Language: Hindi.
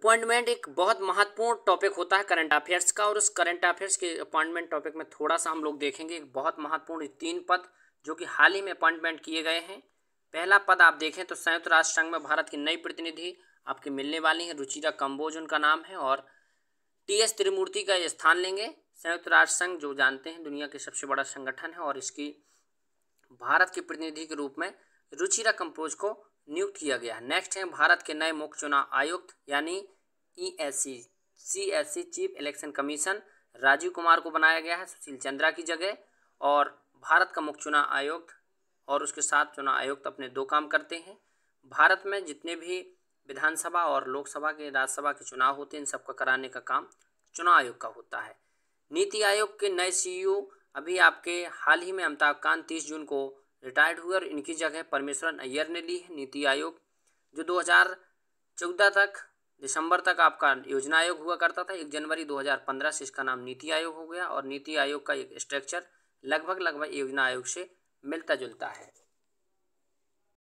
अपॉइंटमेंट एक बहुत महत्वपूर्ण टॉपिक होता है करंट अफेयर्स का और उस करंट अफेयर्स के अपॉइंटमेंट टॉपिक में थोड़ा सा हम लोग देखेंगे एक बहुत महत्वपूर्ण तीन पद जो कि हाल ही में अपॉइंटमेंट किए गए हैं पहला पद आप देखें तो संयुक्त राष्ट्र संघ में भारत की नई प्रतिनिधि आपके मिलने वाली हैं रुचिरा कम्बोज उनका नाम है और टी एस त्रिमूर्ति का स्थान लेंगे संयुक्त राष्ट्र संघ जो जानते हैं दुनिया के सबसे बड़ा संगठन है और इसकी भारत के प्रतिनिधि के रूप में रुचिरा कम्बोज को नियुक्त किया गया है नेक्स्ट है भारत के नए मुख्य चुनाव आयुक्त यानी E S C C S C chief election commission Rajeev Kumar को बनाया गया है सुशील चंद्रा की जगह और भारत का मुख्य चुनाव आयुक्त और उसके साथ चुनाव आयुक्त अपने दो काम करते हैं भारत में जितने भी विधानसभा और लोकसभा के राज्यसभा के चुनाव होते हैं इन सबका कराने का काम चुनाव आयोग का होता है नीति आयोग के नए सीईओ e अभी आपके हाल ही में अमिताभ कांत तीस जून को रिटायर्ड हुए और इनकी जगह परमेश्वरन अय्यर ने ली है नीति आयोग जो 2014 तक दिसंबर तक आपका योजना आयोग हुआ करता था एक जनवरी 2015 से इसका नाम नीति आयोग हो गया और नीति आयोग का एक स्ट्रक्चर लगभग लगभग योजना आयोग से मिलता जुलता है